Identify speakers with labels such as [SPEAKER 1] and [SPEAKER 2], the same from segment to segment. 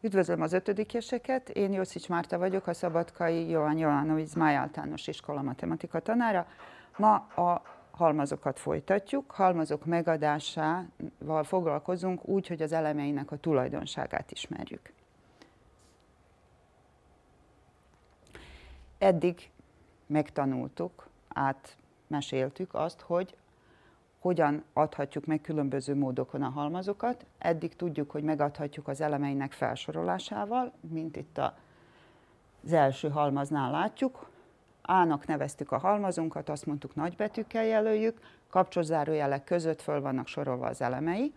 [SPEAKER 1] Üdvözlöm az ötödikeseket, én Jószics Márta vagyok, a Szabadkai Jóan Jolánovic Máj általános iskola matematika tanára. Ma a halmazokat folytatjuk, halmazok megadásával foglalkozunk úgy, hogy az elemeinek a tulajdonságát ismerjük. Eddig megtanultuk, átmeséltük azt, hogy hogyan adhatjuk meg különböző módokon a halmazokat. Eddig tudjuk, hogy megadhatjuk az elemeinek felsorolásával, mint itt a, az első halmaznál látjuk. Ának neveztük a halmazunkat, azt mondtuk nagybetűkkel jelöljük, kapcsolzárójelek között föl vannak sorolva az elemei.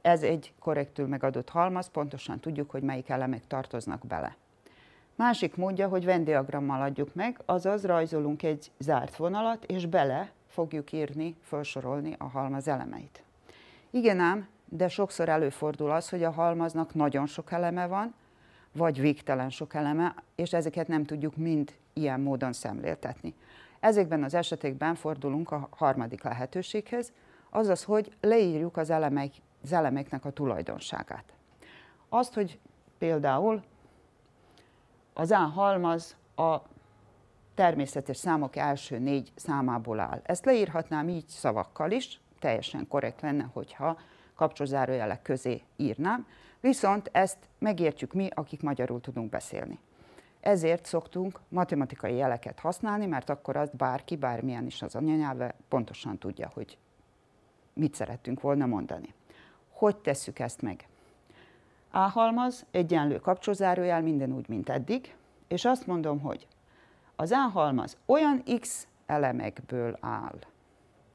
[SPEAKER 1] Ez egy korrektül megadott halmaz, pontosan tudjuk, hogy melyik elemek tartoznak bele. Másik módja, hogy vendiagrammal adjuk meg, azaz rajzolunk egy zárt vonalat, és bele fogjuk írni, felsorolni a halmaz elemeit. Igen ám, de sokszor előfordul az, hogy a halmaznak nagyon sok eleme van, vagy végtelen sok eleme, és ezeket nem tudjuk mind ilyen módon szemléltetni. Ezekben az esetekben fordulunk a harmadik lehetőséghez, azaz, hogy leírjuk az, elemek, az elemeknek a tulajdonságát. Azt, hogy például az A halmaz a természetes számok első négy számából áll. Ezt leírhatnám így szavakkal is, teljesen korrekt lenne, hogyha kapcsolzárójelek közé írnám, viszont ezt megértjük mi, akik magyarul tudunk beszélni. Ezért szoktunk matematikai jeleket használni, mert akkor azt bárki, bármilyen is az anyanyelve, pontosan tudja, hogy mit szerettünk volna mondani. Hogy tesszük ezt meg? A halmaz, egyenlő kapcsolzárójel, minden úgy, mint eddig, és azt mondom, hogy az álhalmaz olyan X elemekből áll.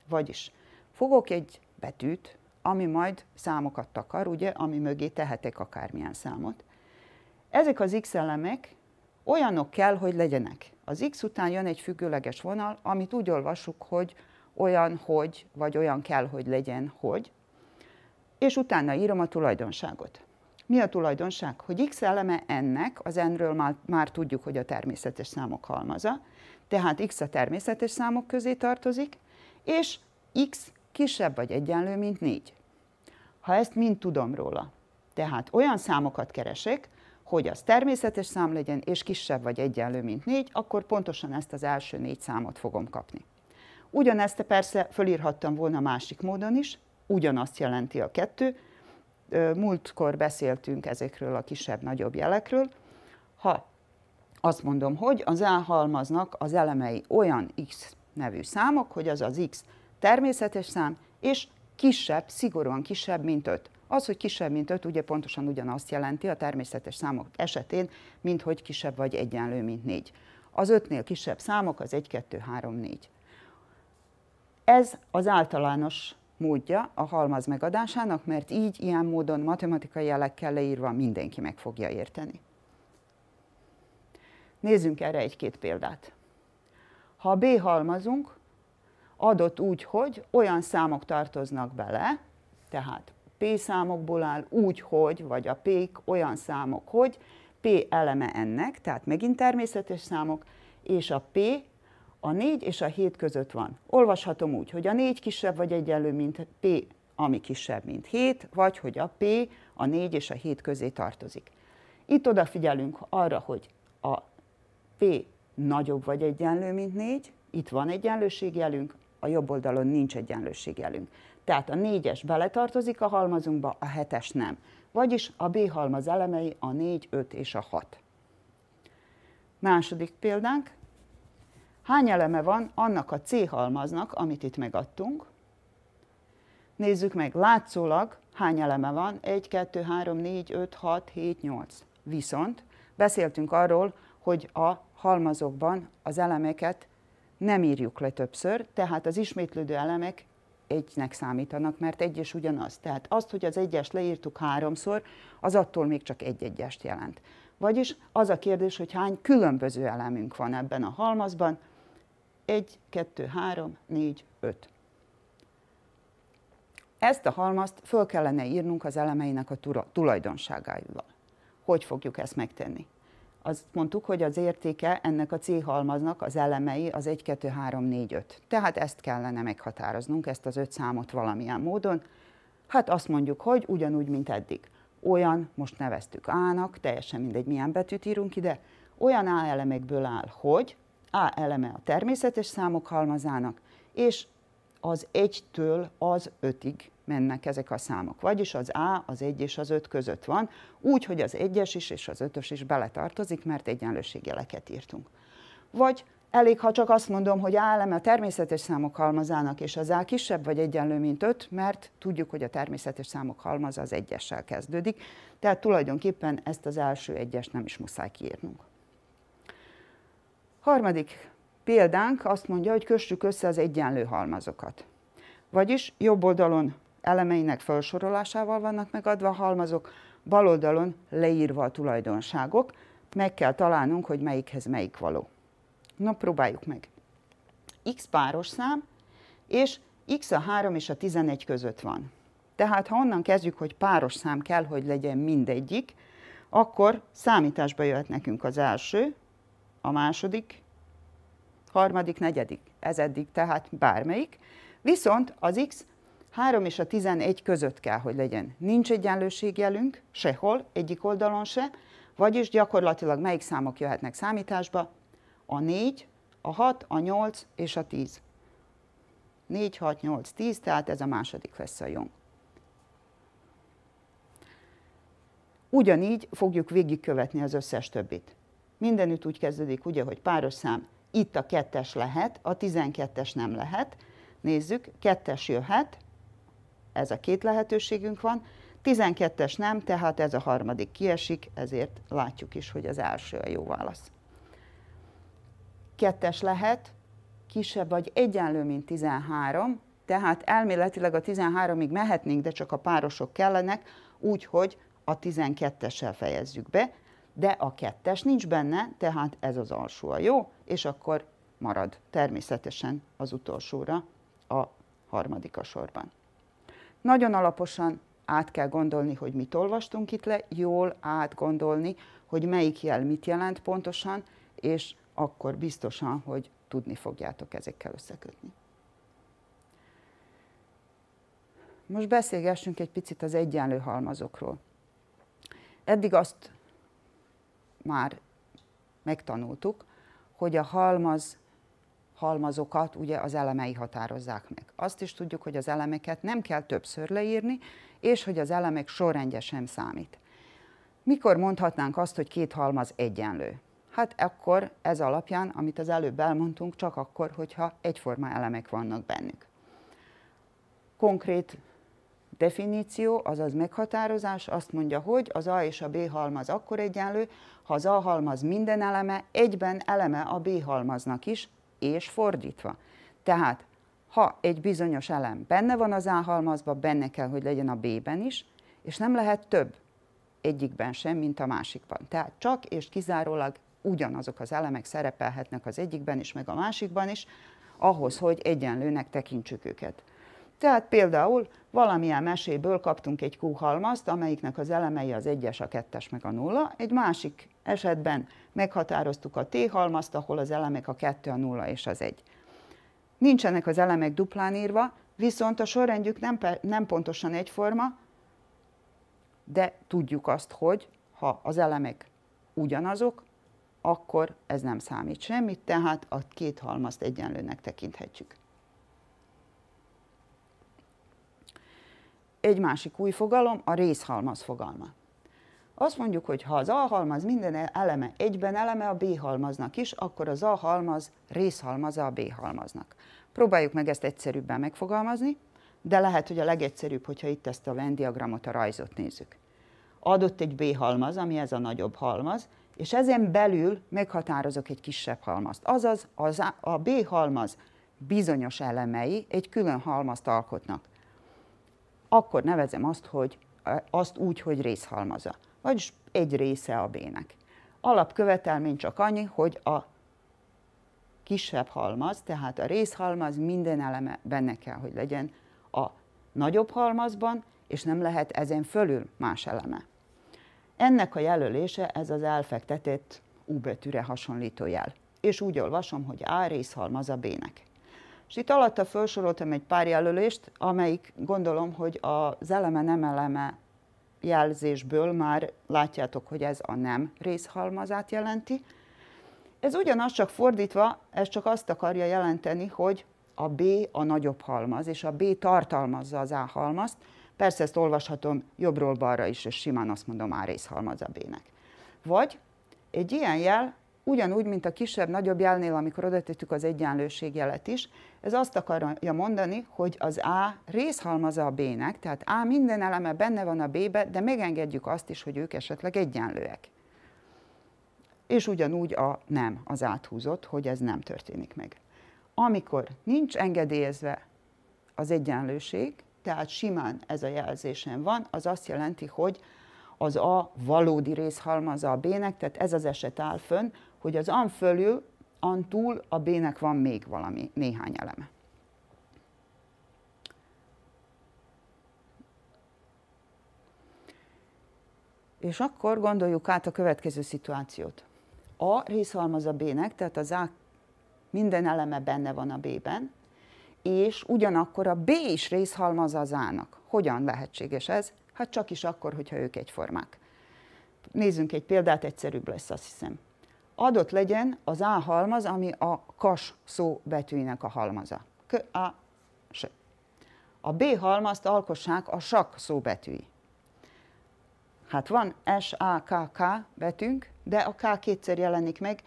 [SPEAKER 1] Vagyis fogok egy betűt, ami majd számokat takar, ugye, ami mögé tehetek akármilyen számot. Ezek az X elemek olyanok kell, hogy legyenek. Az X után jön egy függőleges vonal, amit úgy olvasuk, hogy olyan, hogy, vagy olyan kell, hogy legyen, hogy, és utána írom a tulajdonságot. Mi a tulajdonság? Hogy x eleme ennek, az n-ről már, már tudjuk, hogy a természetes számok halmaza, tehát x a természetes számok közé tartozik, és x kisebb vagy egyenlő, mint 4. Ha ezt mind tudom róla, tehát olyan számokat keresek, hogy az természetes szám legyen, és kisebb vagy egyenlő, mint 4, akkor pontosan ezt az első négy számot fogom kapni. Ugyanezt persze fölírhattam volna másik módon is, ugyanazt jelenti a kettő, múltkor beszéltünk ezekről a kisebb-nagyobb jelekről. Ha azt mondom, hogy az elhalmaznak az elemei olyan X nevű számok, hogy az az X természetes szám, és kisebb, szigorúan kisebb, mint 5. Az, hogy kisebb, mint 5, ugye pontosan ugyanazt jelenti a természetes számok esetén, mint hogy kisebb vagy egyenlő, mint 4. Az 5-nél kisebb számok az 1, 2, 3, 4. Ez az általános módja a halmaz megadásának, mert így, ilyen módon matematikai jelekkel leírva mindenki meg fogja érteni. Nézzünk erre egy-két példát. Ha a B halmazunk, adott úgy, hogy olyan számok tartoznak bele, tehát P számokból áll úgy, hogy, vagy a p olyan számok, hogy P eleme ennek, tehát megint természetes számok, és a P a 4 és a 7 között van. Olvashatom úgy, hogy a 4 kisebb vagy egyenlő, mint P, ami kisebb, mint 7, vagy hogy a P a 4 és a 7 közé tartozik. Itt odafigyelünk arra, hogy a P nagyobb vagy egyenlő, mint 4, itt van egyenlőségjelünk, a jobb oldalon nincs egyenlőségjelünk. Tehát a 4-es beletartozik a halmazunkba, a 7-es nem. Vagyis a B halmaz elemei a 4, 5 és a 6. Második példánk, hány eleme van annak a C-halmaznak, amit itt megadtunk. Nézzük meg, látszólag hány eleme van, 1, 2, 3, 4, 5, 6, 7, 8. Viszont beszéltünk arról, hogy a halmazokban az elemeket nem írjuk le többször, tehát az ismétlődő elemek egynek számítanak, mert egy és ugyanaz. Tehát azt, hogy az egyest leírtuk háromszor, az attól még csak egy egyest jelent. Vagyis az a kérdés, hogy hány különböző elemünk van ebben a halmazban, 1, 2, 3, 4, 5. Ezt a halmazt föl kellene írnunk az elemeinek a tulajdonságáival. Hogy fogjuk ezt megtenni? Azt mondtuk, hogy az értéke ennek a C halmaznak az elemei az 1, 2, 3, 4, 5. Tehát ezt kellene meghatároznunk, ezt az öt számot valamilyen módon. Hát azt mondjuk, hogy ugyanúgy, mint eddig. Olyan, most neveztük A-nak, teljesen mindegy, milyen betűt írunk ide, olyan A elemekből áll, hogy a eleme a természetes számok halmazának, és az 1-től az 5-ig mennek ezek a számok. Vagyis az A, az 1 és az 5 között van, úgy, hogy az 1-es is és az 5-ös is beletartozik, mert egyenlőségjeleket írtunk. Vagy elég, ha csak azt mondom, hogy A eleme a természetes számok halmazának, és az A kisebb vagy egyenlő, mint 5, mert tudjuk, hogy a természetes számok halmaza az egyessel kezdődik, tehát tulajdonképpen ezt az első egyes nem is muszáj kiírnunk. Harmadik példánk azt mondja, hogy kössük össze az egyenlő halmazokat. Vagyis jobb oldalon elemeinek felsorolásával vannak megadva a halmazok, bal oldalon leírva a tulajdonságok, meg kell találnunk, hogy melyikhez melyik való. Na, próbáljuk meg. X páros szám, és X a 3 és a 11 között van. Tehát, ha onnan kezdjük, hogy páros szám kell, hogy legyen mindegyik, akkor számításba jöhet nekünk az első, a második, harmadik, negyedik. Ez eddig tehát bármelyik. Viszont az x 3 és a 11 között kell, hogy legyen. Nincs egyenlőségjelünk sehol, egyik oldalon se, vagyis gyakorlatilag melyik számok jöhetnek számításba? A 4, a 6, a 8 és a 10. 4, 6, 8, 10, tehát ez a második lesz a jong. Ugyanígy fogjuk végigkövetni az összes többit mindenütt úgy kezdődik, ugye, hogy páros szám, itt a kettes lehet, a tizenkettes nem lehet. Nézzük, kettes jöhet, ez a két lehetőségünk van, tizenkettes nem, tehát ez a harmadik kiesik, ezért látjuk is, hogy az első a jó válasz. Kettes lehet, kisebb vagy egyenlő, mint 13, tehát elméletileg a 13-ig mehetnénk, de csak a párosok kellenek, úgyhogy a 12-essel fejezzük be, de a kettes nincs benne, tehát ez az alsó a jó, és akkor marad természetesen az utolsóra a harmadik a sorban. Nagyon alaposan át kell gondolni, hogy mit olvastunk itt le, jól átgondolni, hogy melyik jel mit jelent pontosan, és akkor biztosan, hogy tudni fogjátok ezekkel összekötni. Most beszélgessünk egy picit az egyenlő halmazokról. Eddig azt már megtanultuk, hogy a halmaz halmazokat ugye az elemei határozzák meg. Azt is tudjuk, hogy az elemeket nem kell többször leírni, és hogy az elemek sorrendje sem számít. Mikor mondhatnánk azt, hogy két halmaz egyenlő? Hát akkor ez alapján, amit az előbb elmondtunk, csak akkor, hogyha egyforma elemek vannak bennük. Konkrét definíció, azaz meghatározás azt mondja, hogy az A és a B halmaz akkor egyenlő, ha az A halmaz minden eleme, egyben eleme a B halmaznak is, és fordítva. Tehát, ha egy bizonyos elem benne van az A halmazba, benne kell, hogy legyen a B-ben is, és nem lehet több egyikben sem, mint a másikban. Tehát csak és kizárólag ugyanazok az elemek szerepelhetnek az egyikben is, meg a másikban is, ahhoz, hogy egyenlőnek tekintsük őket. Tehát például valamilyen meséből kaptunk egy kúhalmazt, amelyiknek az elemei az egyes, a kettes meg a nulla. Egy másik esetben meghatároztuk a T-halmazt, ahol az elemek a kettő, a nulla és az egy. Nincsenek az elemek duplán írva, viszont a sorrendjük nem, nem pontosan egyforma, de tudjuk azt, hogy ha az elemek ugyanazok, akkor ez nem számít semmit, tehát a két halmazt egyenlőnek tekinthetjük. Egy másik új fogalom a részhalmaz fogalma. Azt mondjuk, hogy ha az A halmaz minden eleme egyben eleme a B halmaznak is, akkor az A halmaz részhalmaza a B halmaznak. Próbáljuk meg ezt egyszerűbben megfogalmazni, de lehet, hogy a legegyszerűbb, hogyha itt ezt a Venn diagramot, a rajzot nézzük. Adott egy B halmaz, ami ez a nagyobb halmaz, és ezen belül meghatározok egy kisebb halmazt. Azaz az a B halmaz bizonyos elemei egy külön halmazt alkotnak akkor nevezem azt, hogy, azt úgy, hogy részhalmaza, vagyis egy része a B-nek. Alapkövetelmény csak annyi, hogy a kisebb halmaz, tehát a részhalmaz minden eleme benne kell, hogy legyen a nagyobb halmazban, és nem lehet ezen fölül más eleme. Ennek a jelölése ez az elfektetett U betűre hasonlító jel. És úgy olvasom, hogy A részhalmaz a B-nek. És itt alatta felsoroltam egy pár jelölést, amelyik gondolom, hogy az eleme nem eleme jelzésből már látjátok, hogy ez a nem részhalmazát jelenti. Ez ugyanaz, csak fordítva, ez csak azt akarja jelenteni, hogy a B a nagyobb halmaz, és a B tartalmazza az A halmazt. Persze ezt olvashatom jobbról balra is, és simán azt mondom A részhalmaz a B-nek. Vagy egy ilyen jel ugyanúgy, mint a kisebb-nagyobb jelnél, amikor tettük az egyenlőség jelet is. Ez azt akarja mondani, hogy az A részhalmaza a B-nek, tehát A minden eleme benne van a B-be, de megengedjük azt is, hogy ők esetleg egyenlőek. És ugyanúgy a nem, az áthúzott, hogy ez nem történik meg. Amikor nincs engedélyezve az egyenlőség, tehát simán ez a jelzésen van, az azt jelenti, hogy az A valódi részhalmaza a B-nek, tehát ez az eset áll fönn, hogy az an fölül, an túl a B-nek van még valami, néhány eleme. És akkor gondoljuk át a következő szituációt. A részhalmaz a B-nek, tehát az A minden eleme benne van a B-ben, és ugyanakkor a B is részhalmaz az A-nak. Hogyan lehetséges ez? Hát csak is akkor, hogyha ők egyformák. Nézzünk egy példát, egyszerűbb lesz, azt hiszem adott legyen az A halmaz, ami a kas szó betűinek a halmaza. K, A, S. A B halmazt alkossák a sak szó betűi. Hát van S, A, K, K betűnk, de a K kétszer jelenik meg,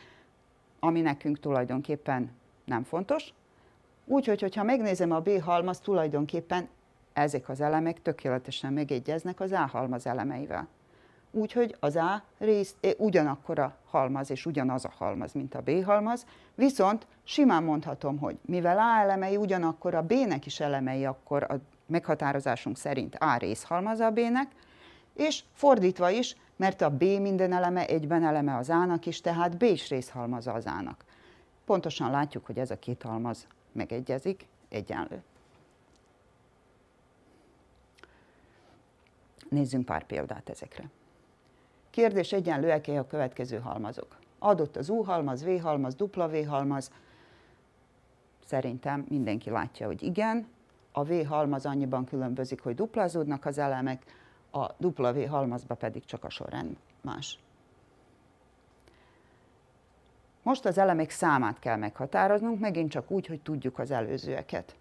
[SPEAKER 1] ami nekünk tulajdonképpen nem fontos. Úgyhogy, hogyha megnézem a B halmaz, tulajdonképpen ezek az elemek tökéletesen megegyeznek az A halmaz elemeivel úgyhogy az A rész eh, ugyanakkora halmaz és ugyanaz a halmaz, mint a B halmaz, viszont simán mondhatom, hogy mivel A elemei ugyanakkor a B-nek is elemei, akkor a meghatározásunk szerint A rész halmaza a B-nek, és fordítva is, mert a B minden eleme egyben eleme az A-nak is, tehát B is halmaza az A-nak. Pontosan látjuk, hogy ez a két halmaz megegyezik, egyenlő. Nézzünk pár példát ezekre. Kérdés egyenlőek-e a következő halmazok? Adott az U halmaz, V halmaz, W halmaz. Szerintem mindenki látja, hogy igen. A V halmaz annyiban különbözik, hogy duplázódnak az elemek, a W halmazba pedig csak a sorrend más. Most az elemek számát kell meghatároznunk, megint csak úgy, hogy tudjuk az előzőeket.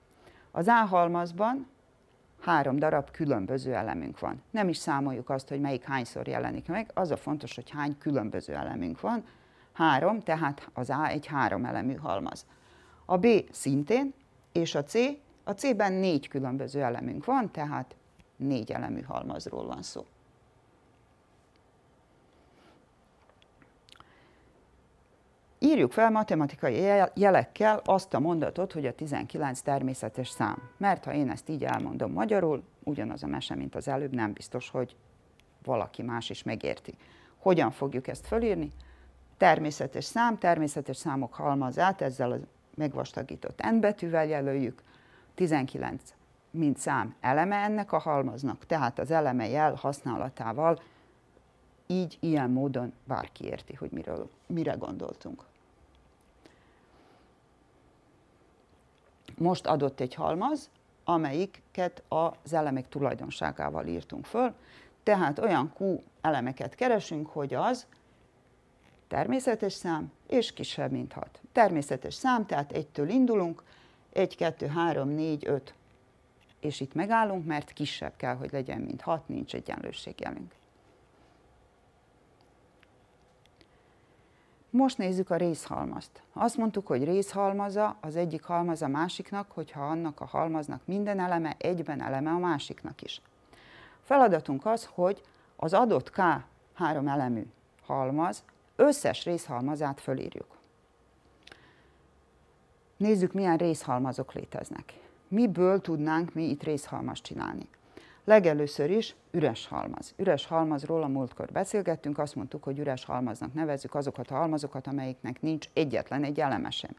[SPEAKER 1] Az A halmazban három darab különböző elemünk van. Nem is számoljuk azt, hogy melyik hányszor jelenik meg, az a fontos, hogy hány különböző elemünk van. Három, tehát az A egy három elemű halmaz. A B szintén, és a C, a C-ben négy különböző elemünk van, tehát négy elemű halmazról van szó. Írjuk fel matematikai jelekkel azt a mondatot, hogy a 19 természetes szám. Mert ha én ezt így elmondom magyarul, ugyanaz a mese, mint az előbb, nem biztos, hogy valaki más is megérti. Hogyan fogjuk ezt fölírni? Természetes szám, természetes számok halmazát, ezzel a megvastagított n betűvel jelöljük, 19 mint szám eleme ennek a halmaznak, tehát az eleme jel használatával így, ilyen módon bárki érti, hogy miről, mire gondoltunk. Most adott egy halmaz, amelyiket az elemek tulajdonságával írtunk föl, tehát olyan Q elemeket keresünk, hogy az természetes szám és kisebb, mint 6. Természetes szám, tehát egytől indulunk, 1, 2, 3, 4, 5, és itt megállunk, mert kisebb kell, hogy legyen, mint 6, nincs egyenlőségjelünk. Most nézzük a részhalmazt. Azt mondtuk, hogy részhalmaza az egyik halmaz a másiknak, hogyha annak a halmaznak minden eleme, egyben eleme a másiknak is. Feladatunk az, hogy az adott K három elemű halmaz összes részhalmazát fölírjuk. Nézzük, milyen részhalmazok léteznek. Miből tudnánk mi itt részhalmaz csinálni? Legelőször is üres halmaz. Üres halmazról a múltkor beszélgettünk, azt mondtuk, hogy üres halmaznak nevezzük azokat a halmazokat, amelyiknek nincs egyetlen egy eleme sem.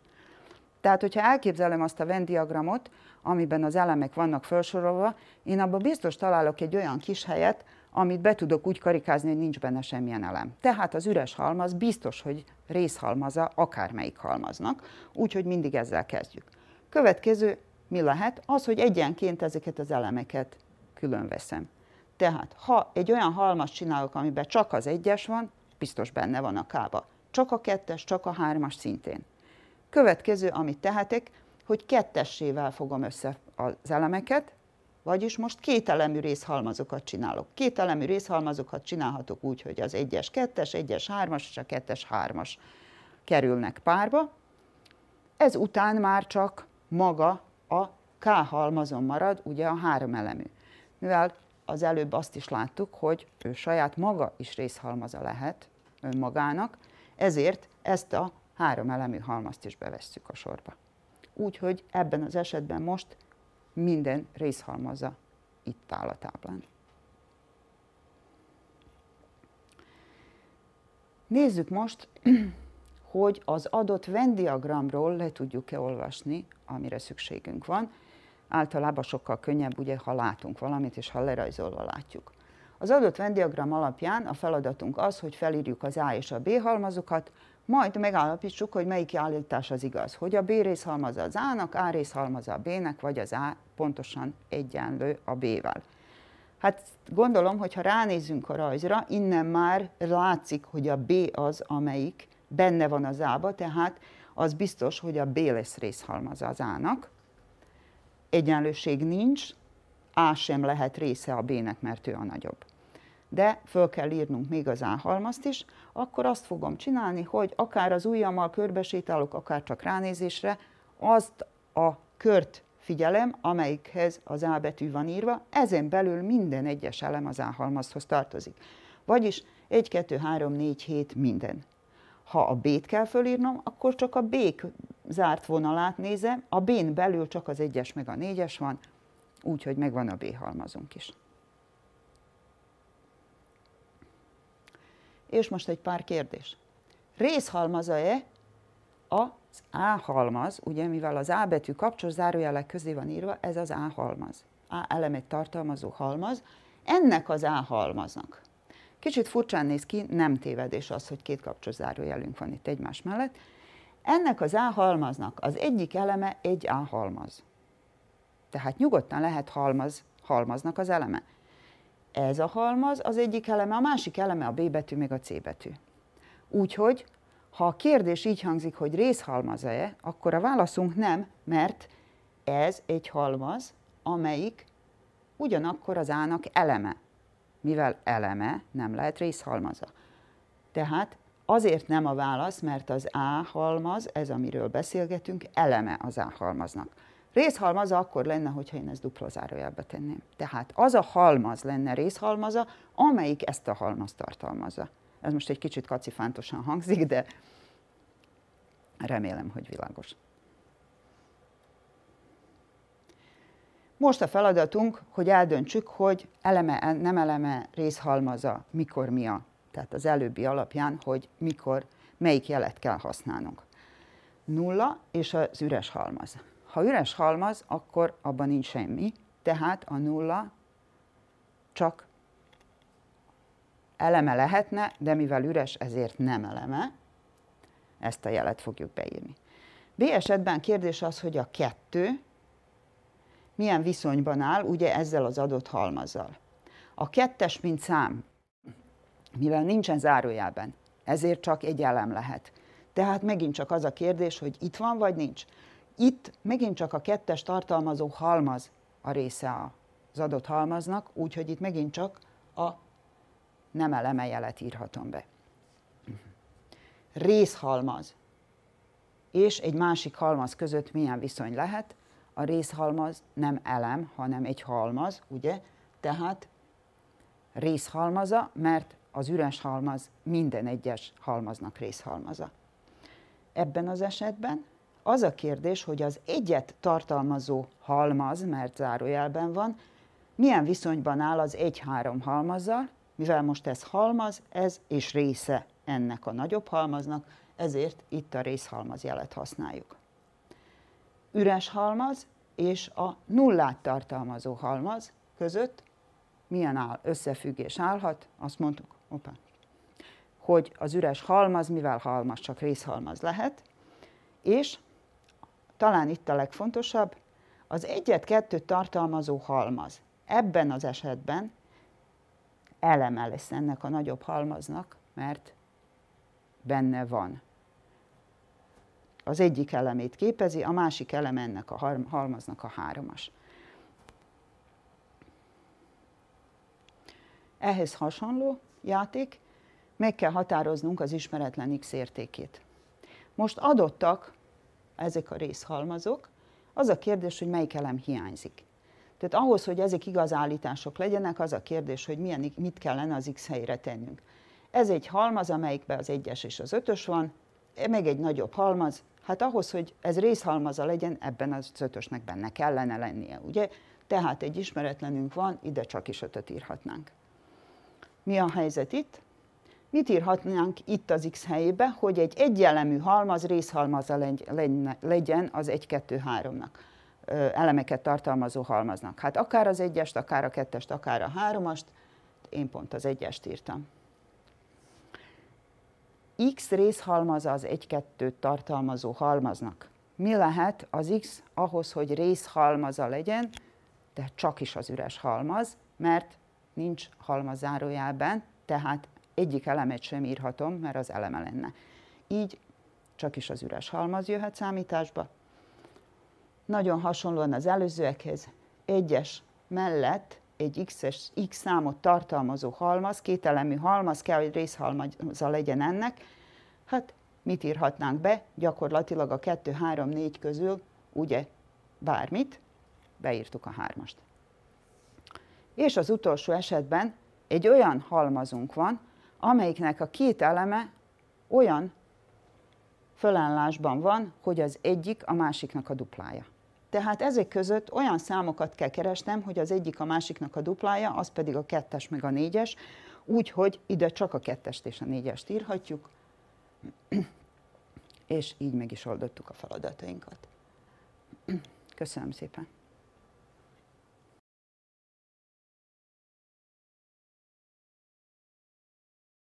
[SPEAKER 1] Tehát, hogyha elképzelem azt a Venn diagramot, amiben az elemek vannak felsorolva, én abban biztos találok egy olyan kis helyet, amit be tudok úgy karikázni, hogy nincs benne semmilyen elem. Tehát az üres halmaz biztos, hogy részhalmaza akármelyik halmaznak, úgyhogy mindig ezzel kezdjük. Következő mi lehet? Az, hogy egyenként ezeket az elemeket külön veszem. Tehát, ha egy olyan halmaz csinálok, amiben csak az egyes van, biztos benne van a kába. Csak a kettes, csak a hármas szintén. Következő, amit tehetek, hogy kettessével fogom össze az elemeket, vagyis most kételemű részhalmazokat csinálok. Kételemű részhalmazokat csinálhatok úgy, hogy az egyes kettes, egyes hármas és a kettes hármas kerülnek párba. Ez után már csak maga a K halmazon marad, ugye a három elemű mivel az előbb azt is láttuk, hogy ő saját maga is részhalmaza lehet önmagának, ezért ezt a három elemű halmazt is bevesszük a sorba. Úgyhogy ebben az esetben most minden részhalmaza itt áll a táblán. Nézzük most, hogy az adott Venn diagramról le tudjuk-e olvasni, amire szükségünk van általában sokkal könnyebb, ugye, ha látunk valamit, és ha lerajzolva látjuk. Az adott vendiagram alapján a feladatunk az, hogy felírjuk az A és a B halmazokat, majd megállapítsuk, hogy melyik állítás az igaz, hogy a B rész halmaza az A-nak, A rész halmaza a B-nek, vagy az A pontosan egyenlő a B-vel. Hát gondolom, hogy ha ránézünk a rajzra, innen már látszik, hogy a B az, amelyik benne van az A-ba, tehát az biztos, hogy a B lesz részhalmaza az A-nak egyenlőség nincs, A sem lehet része a B-nek, mert ő a nagyobb. De föl kell írnunk még az áhalmazt is, akkor azt fogom csinálni, hogy akár az ujjammal körbesétálok, akár csak ránézésre, azt a kört figyelem, amelyikhez az A betű van írva, ezen belül minden egyes elem az áhalmazhoz tartozik. Vagyis 1, 2, 3, 4, 7 minden. Ha a B-t kell fölírnom, akkor csak a B zárt vonalát nézem, a B-n belül csak az egyes meg a négyes van, úgyhogy megvan a B halmazunk is. És most egy pár kérdés. Részhalmaza-e az A halmaz, ugye mivel az A betű kapcsos zárójelek közé van írva, ez az A halmaz. A elemet tartalmazó halmaz, ennek az A halmaznak. Kicsit furcsán néz ki, nem tévedés az, hogy két kapcsos zárójelünk van itt egymás mellett, ennek az áhalmaznak az egyik eleme egy áhalmaz. Tehát nyugodtan lehet halmaz, halmaznak az eleme. Ez a halmaz az egyik eleme, a másik eleme a B betű, meg a C betű. Úgyhogy, ha a kérdés így hangzik, hogy részhalmaz e akkor a válaszunk nem, mert ez egy halmaz, amelyik ugyanakkor az ának eleme, mivel eleme nem lehet részhalmaza. Tehát Azért nem a válasz, mert az A-halmaz, ez amiről beszélgetünk, eleme az A-halmaznak. Részhalmaza akkor lenne, hogyha én ezt dupla zárójelbe tenném. Tehát az a halmaz lenne részhalmaza, amelyik ezt a halmaz tartalmazza. Ez most egy kicsit kacifántosan hangzik, de remélem, hogy világos. Most a feladatunk, hogy eldöntsük, hogy eleme, nem eleme, részhalmaza, mikor mi a tehát az előbbi alapján, hogy mikor, melyik jelet kell használnunk. Nulla és az üres halmaz. Ha üres halmaz, akkor abban nincs semmi, tehát a nulla csak eleme lehetne, de mivel üres, ezért nem eleme. Ezt a jelet fogjuk beírni. B esetben kérdés az, hogy a kettő milyen viszonyban áll ugye ezzel az adott halmazzal. A kettes, mint szám, mivel nincsen zárójelben, ezért csak egy elem lehet. Tehát megint csak az a kérdés, hogy itt van vagy nincs. Itt megint csak a kettes tartalmazó halmaz a része az adott halmaznak, úgyhogy itt megint csak a nem jelet írhatom be. Részhalmaz és egy másik halmaz között milyen viszony lehet. A részhalmaz nem elem, hanem egy halmaz, ugye? Tehát részhalmaza, mert az üres halmaz minden egyes halmaznak részhalmaza. Ebben az esetben az a kérdés, hogy az egyet tartalmazó halmaz, mert zárójelben van, milyen viszonyban áll az egy-három halmazzal, mivel most ez halmaz, ez és része ennek a nagyobb halmaznak, ezért itt a részhalmaz jelet használjuk. Üres halmaz és a nullát tartalmazó halmaz között milyen áll, összefüggés állhat, azt mondtuk, Opa. Hogy az üres halmaz, mivel halmaz, csak részhalmaz lehet, és talán itt a legfontosabb, az egyet-kettőt tartalmazó halmaz. Ebben az esetben eleme lesz ennek a nagyobb halmaznak, mert benne van. Az egyik elemét képezi, a másik elem ennek a halmaznak a háromas. Ehhez hasonló, játék, meg kell határoznunk az ismeretlen x értékét. Most adottak ezek a részhalmazok, az a kérdés, hogy melyik elem hiányzik. Tehát ahhoz, hogy ezek igaz állítások legyenek, az a kérdés, hogy milyen, mit kellene az x helyre tennünk. Ez egy halmaz, amelyikben az egyes és az ötös van, e meg egy nagyobb halmaz, hát ahhoz, hogy ez részhalmaza legyen, ebben az ötösnek benne kellene lennie, ugye? Tehát egy ismeretlenünk van, ide csak is ötöt írhatnánk mi a helyzet itt? Mit írhatnánk itt az X helyébe, hogy egy egyelemű halmaz részhalmaza legyen az 1-2-3-nak, elemeket tartalmazó halmaznak? Hát akár az egyest, akár a kettest, akár a háromast, én pont az egyest írtam. X részhalmaza az 1-2-t tartalmazó halmaznak. Mi lehet az X ahhoz, hogy részhalmaza legyen, de csak is az üres halmaz, mert nincs halma tehát egyik elemet sem írhatom, mert az eleme lenne. Így csak is az üres halmaz jöhet számításba. Nagyon hasonlóan az előzőekhez, egyes mellett egy x-es, x számot tartalmazó halmaz, kételemű halmaz kell, hogy részhalmaza legyen ennek, hát mit írhatnánk be? Gyakorlatilag a 2, 3, 4 közül ugye bármit, beírtuk a hármast és az utolsó esetben egy olyan halmazunk van, amelyiknek a két eleme olyan fölállásban van, hogy az egyik a másiknak a duplája. Tehát ezek között olyan számokat kell keresnem, hogy az egyik a másiknak a duplája, az pedig a kettes meg a négyes, úgyhogy ide csak a kettest és a négyest írhatjuk, és így meg is oldottuk a feladatainkat. Köszönöm szépen!